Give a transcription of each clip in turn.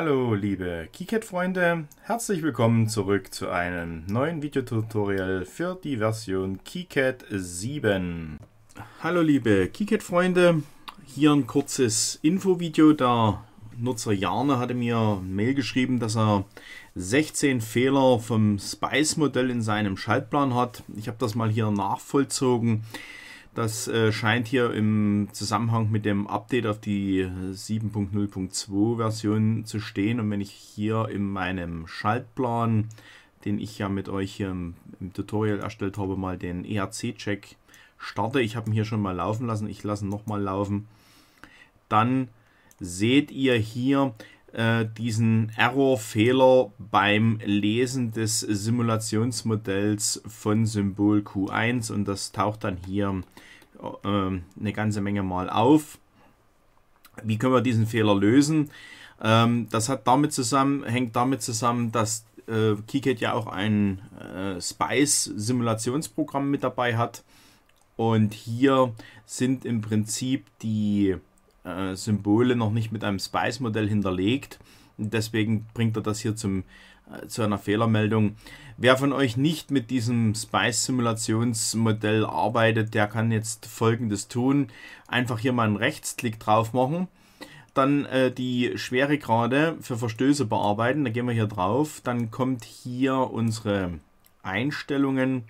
Hallo liebe KiCad-Freunde, herzlich willkommen zurück zu einem neuen Videotutorial für die Version KiCad 7. Hallo liebe KiCad-Freunde, hier ein kurzes Infovideo, der Nutzer Jarne hatte mir eine Mail geschrieben, dass er 16 Fehler vom Spice-Modell in seinem Schaltplan hat. Ich habe das mal hier nachvollzogen. Das äh, scheint hier im Zusammenhang mit dem Update auf die 7.0.2 Version zu stehen. Und wenn ich hier in meinem Schaltplan, den ich ja mit euch hier im, im Tutorial erstellt habe, mal den ERC-Check starte, ich habe ihn hier schon mal laufen lassen, ich lasse ihn nochmal laufen, dann seht ihr hier, äh, diesen Error-Fehler beim Lesen des Simulationsmodells von Symbol Q1 und das taucht dann hier äh, eine ganze Menge mal auf. Wie können wir diesen Fehler lösen? Ähm, das hat damit zusammen, hängt damit zusammen, dass äh, KiCad ja auch ein äh, Spice-Simulationsprogramm mit dabei hat. Und hier sind im Prinzip die äh, Symbole noch nicht mit einem Spice-Modell hinterlegt. Deswegen bringt er das hier zum, äh, zu einer Fehlermeldung. Wer von euch nicht mit diesem Spice-Simulationsmodell arbeitet, der kann jetzt folgendes tun. Einfach hier mal einen Rechtsklick drauf machen dann äh, die Schweregrade für Verstöße bearbeiten. Da gehen wir hier drauf. Dann kommt hier unsere Einstellungen.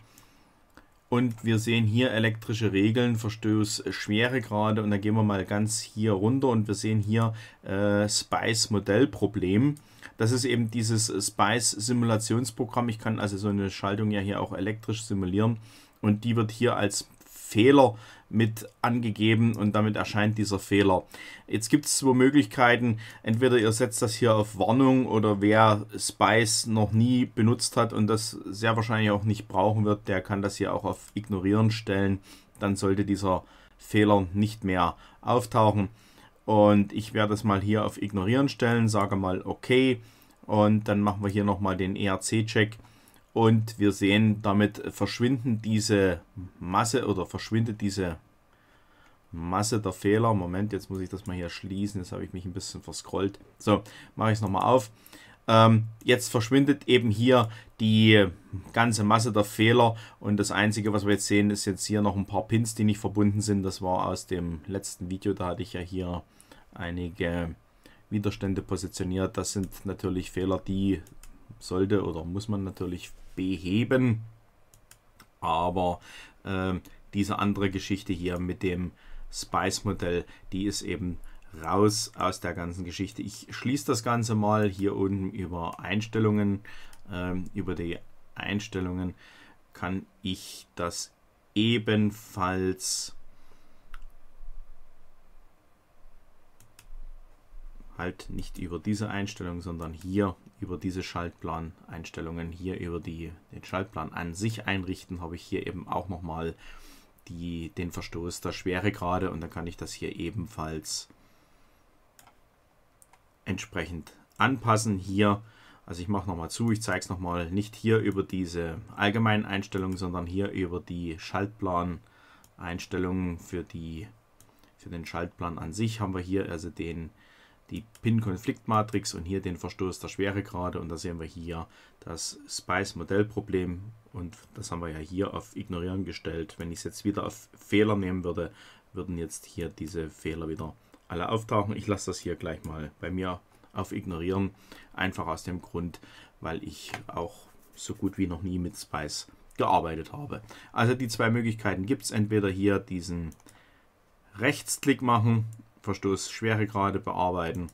Und wir sehen hier elektrische Regeln, Verstöß, äh, Schweregrade und dann gehen wir mal ganz hier runter und wir sehen hier äh, Spice Modellproblem. Das ist eben dieses Spice Simulationsprogramm. Ich kann also so eine Schaltung ja hier auch elektrisch simulieren und die wird hier als Fehler mit angegeben und damit erscheint dieser Fehler. Jetzt gibt es zwei Möglichkeiten. Entweder ihr setzt das hier auf Warnung oder wer Spice noch nie benutzt hat und das sehr wahrscheinlich auch nicht brauchen wird, der kann das hier auch auf Ignorieren stellen. Dann sollte dieser Fehler nicht mehr auftauchen. Und ich werde es mal hier auf Ignorieren stellen, sage mal OK. Und dann machen wir hier nochmal den ERC-Check und wir sehen, damit verschwinden diese Masse oder verschwindet diese Masse der Fehler. Moment, jetzt muss ich das mal hier schließen. Jetzt habe ich mich ein bisschen verscrollt. So, mache ich es nochmal auf. Ähm, jetzt verschwindet eben hier die ganze Masse der Fehler. Und das Einzige, was wir jetzt sehen, ist jetzt hier noch ein paar Pins, die nicht verbunden sind. Das war aus dem letzten Video. Da hatte ich ja hier einige Widerstände positioniert. Das sind natürlich Fehler, die sollte oder muss man natürlich beheben. Aber äh, diese andere Geschichte hier mit dem Spice-Modell, die ist eben raus aus der ganzen Geschichte. Ich schließe das Ganze mal hier unten über Einstellungen. Ähm, über die Einstellungen kann ich das ebenfalls halt nicht über diese Einstellung, sondern hier über diese Schaltplaneinstellungen hier, über die, den Schaltplan an sich einrichten, habe ich hier eben auch nochmal den Verstoß der Schweregrade und dann kann ich das hier ebenfalls entsprechend anpassen. Hier, also ich mache nochmal zu, ich zeige es nochmal, nicht hier über diese allgemeinen Einstellungen, sondern hier über die Schaltplaneinstellungen für, die, für den Schaltplan an sich haben wir hier also den die Pin-Konfliktmatrix und hier den Verstoß der Schweregrade. Und da sehen wir hier das Spice-Modellproblem. Und das haben wir ja hier auf Ignorieren gestellt. Wenn ich es jetzt wieder auf Fehler nehmen würde, würden jetzt hier diese Fehler wieder alle auftauchen. Ich lasse das hier gleich mal bei mir auf Ignorieren. Einfach aus dem Grund, weil ich auch so gut wie noch nie mit Spice gearbeitet habe. Also die zwei Möglichkeiten gibt es. Entweder hier diesen Rechtsklick machen Verstoß Schweregrade bearbeiten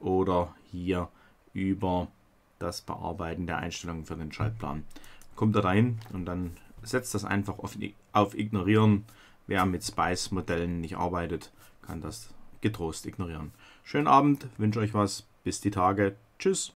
oder hier über das Bearbeiten der Einstellungen für den Schaltplan. Kommt da rein und dann setzt das einfach auf, auf Ignorieren. Wer mit Spice-Modellen nicht arbeitet, kann das getrost ignorieren. Schönen Abend, wünsche euch was, bis die Tage. Tschüss.